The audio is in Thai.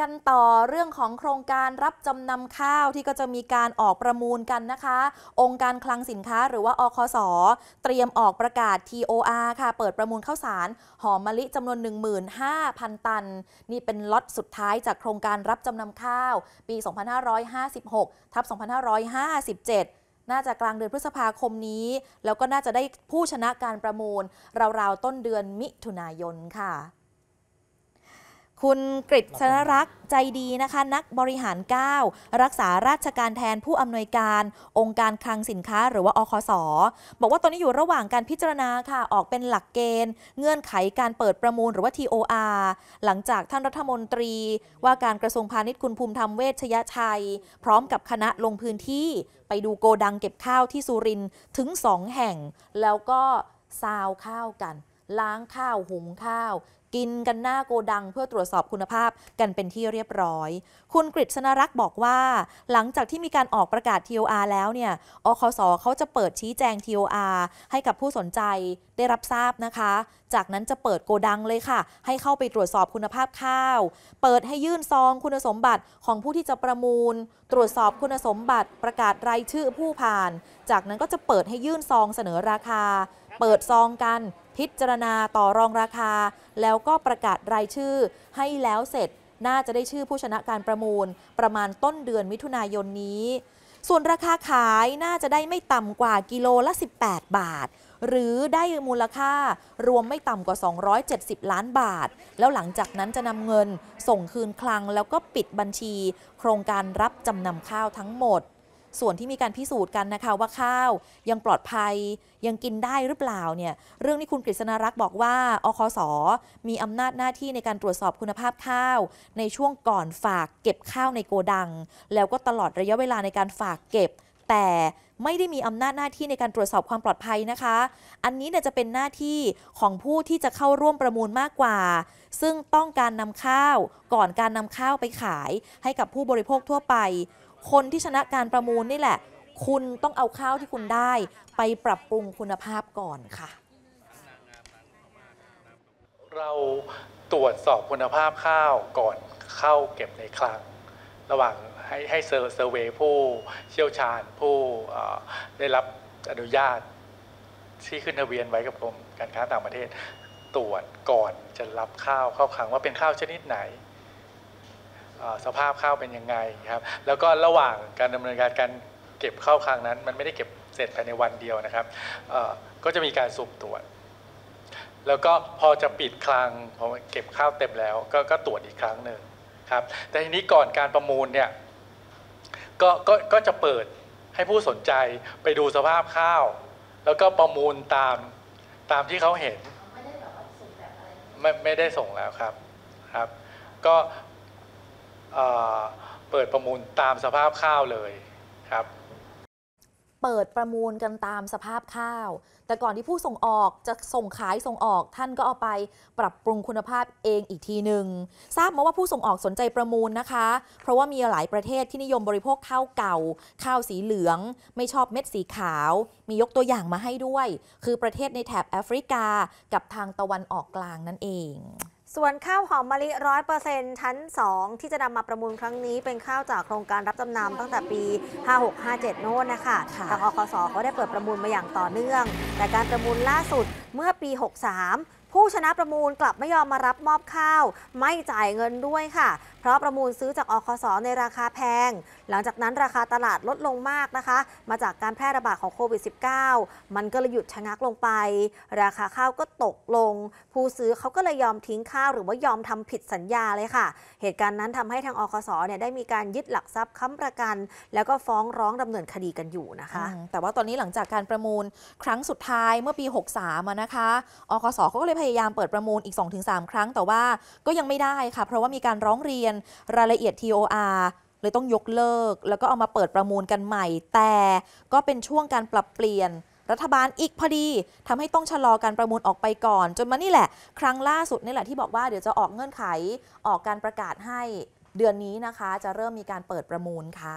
กันต่อเรื่องของโครงการรับจำนำข้าวที่ก็จะมีการออกประมูลกันนะคะ องค์การคลังสินค้าหรือว่าอคสเตรียมออกประกาศ TOR ค่ะ เปิดประมูลข้าวสารหอมมะลิจำนวน 15,000 ตัน นี่เป็นล็อตสุดท้ายจากโครงการรับจำนำข้าว ปี 2556ทับ2557 น่าจะกลางเดือนพฤษภาคมนี้ แล้วก็น่าจะได้ผู้ชนะการประมูลราวๆต้นเดือนมิถุนายนค่ะคุณกริชนรักษ์ใจดีนะคะ นักบริหาร 9 รักษาราชการแทนผู้อำนวยการองค์การคลังสินค้าหรือว่าอคสอบอกว่าตอนนี้อยู่ระหว่างการพิจารณาค่ะออกเป็นหลักเกณฑ์ เงื่อนไขการเปิดประมูลหรือว่า TOR หลังจากท่านรัฐมนตรี ว่าการกระทรวงพาณิชย์คุณภูมิธรรมเวชยชัย พร้อมกับคณะลงพื้นที่ ไปดูโกดังเก็บข้าวที่สุรินถึง2แห่ง แล้วก็ซาวข้าวกันล้างข้าวหุงข้าว กินกันหน้าโกดังเพื่อตรวจสอบคุณภาพกันเป็นที่เรียบร้อย คุณกฤษณรักษ์บอกว่า หลังจากที่มีการออกประกาศ TOR แล้วเนี่ยอคสเขาจะเปิดชี้แจง TOR ให้กับผู้สนใจได้รับทราบนะคะ จากนั้นจะเปิดโกดังเลยค่ะ ให้เข้าไปตรวจสอบคุณภาพข้าว เปิดให้ยื่นซองคุณสมบัติของผู้ที่จะประมูล ตรวจสอบคุณสมบัติ ประกาศรายชื่อผู้ผ่าน จากนั้นก็จะเปิดให้ยื่นซองเสนอราคา เปิดซองกันพิจารณาต่อรองราคาแล้วก็ประกาศรายชื่อ ให้แล้วเสร็จน่าจะได้ชื่อผู้ชนะการประมูล ประมาณต้นเดือนมิถุนายนนี้ส่วนราคาขายน่าจะได้ไม่ต่ำกว่ากิโลละ18บาท หรือได้มูลค่ารวมไม่ต่ำกว่า 270 ล้านบาท แล้วหลังจากนั้นจะนำเงิน ส่งคืนคลังแล้วก็ปิดบัญชีโครงการรับจำนำข้าวทั้งหมดส่วนที่มีการพิสูจน์กันนะคะว่าข้าวยังปลอดภัย ยังกินได้หรือเปล่าเนี่ยเรื่องนี้คุณกฤษณรักษ์บอกว่าอคสมีอำนาจหน้าที่ในการตรวจสอบคุณภาพข้าว ในช่วงก่อนฝากเก็บข้าวในโกดัง แล้วก็ตลอดระยะเวลาในการฝากเก็บ แต่ไม่ได้มีอำนาจหน้าที่ในการตรวจสอบความปลอดภัยนะคะ อันนี้เนี่ยจะเป็นหน้าที่ของผู้ที่จะเข้าร่วมประมูลมากกว่า ซึ่งต้องการนำข้าวก่อนการนำข้าวไปขายให้กับผู้บริโภคทั่วไปคนที่ชนะการประมูลนี่แหละ คุณต้องเอาข้าวที่คุณได้ไปปรับปรุงคุณภาพก่อนค่ะ เราตรวจสอบคุณภาพข้าวก่อนเข้าเก็บในคลังระหว่างให้ให้เซอร์เวย์วผู้เชี่ยวชาญผู้ได้รับอนุญาต ที่ขึ้นทะเบียนไว้กับกรมการค้าต่างประเทศ ตรวจก่อนจะรับข้าวเข้าคลังว่าเป็นข้าวชนิดไหนสภาพข้าวเป็นยังไงครับ แล้วก็ระหว่างการดำเนินการการเก็บข้าวครั้งนั้น มันไม่ได้เก็บเสร็จภายในวันเดียวนะครับก็จะมีการสุ่มตรวจ แล้วก็พอจะปิดคลังพอเก็บข้าวเต็มแล้วกก็ตรวจอีกครั้งหนึ่งครับ แต่ทีนี้ก่อนการประมูลเนี่ยกก็ก็จะเปิดให้ผู้สนใจไปดูสภาพข้าว แล้วก็ประมูลตามตามที่เขาเห็นไม่ไม่ได้ส่งแล้วครับ ครับ ก็เปิดประมูลตามสภาพข้าวเลยครับ เปิดประมูลกันตามสภาพข้าว แต่ก่อนที่ผู้ส่งออกจะส่งขายส่งออกท่านก็เอาไปปรับปรุงคุณภาพเองอีกทีหนึ่งทราบมาว่าผู้ส่งออกสนใจประมูลนะคะ เพราะว่ามีหลายประเทศที่นิยมบริโภคข้าวเก่า ข้าวสีเหลืองไม่ชอบเม็ดสีขาว มียกตัวอย่างมาให้ด้วย คือประเทศในแถบแอฟริกากับทางตะวันออกกลางนั่นเองส่วนข้าวหอมมะลิร้อยเปอร์เซ็นต์ชั้น 2 ที่จะนำมาประมูลครั้งนี้ เป็นข้าวจากโครงการรับจำนำตั้งแต่ปี 5657 โน้นนะคะทางอคสเขาได้เปิดประมูลมาอย่างต่อเนื่อง แต่การประมูลล่าสุดเมื่อปี 63ผู้ชนะประมูลกลับไม่ยอมมารับมอบข้าว ไม่จ่ายเงินด้วยค่ะ เพราะประมูลซื้อจากอคส ในราคาแพง หลังจากนั้นราคาตลาดลดลงมากนะคะ มาจากการแพร่ระบาดของโควิด -19 มันก็เลยหยุดชะงักลงไป ราคาข้าวก็ตกลง ผู้ซื้อเขาก็เลยยอมทิ้งข้าวหรือว่ายอมทำผิดสัญญาเลยค่ะ เหตุการณ์นั้นทำให้ทางอคสเนี่ยได้มีการยึดหลักทรัพย์ค้าประกัน แล้วก็ฟ้องร้องดำเนินคดีกันอยู่นะคะ แต่ว่าตอนนี้หลังจากการประมูลครั้งสุดท้ายเมื่อปี 63นะคะอคสเขาก็เลยพยยายามเปิดประมูลอีก2-3 ครั้ง แต่ว่าก็ยังไม่ได้ค่ะเพราะว่ามีการร้องเรียนรายละเอียด TOR เลยต้องยกเลิก แล้วก็เอามาเปิดประมูลกันใหม่ แต่ก็เป็นช่วงการปรับเปลี่ยน รัฐบาลอีกพอดี ทำให้ต้องชะลอการประมูลออกไปก่อน จนมานี่แหละครั้งล่าสุดนี่แหละที่บอกว่าเดี๋ยวจะออกเงื่อนไขออกการประกาศให้เดือนนี้นะคะ จะเริ่มมีการเปิดประมูลค่ะ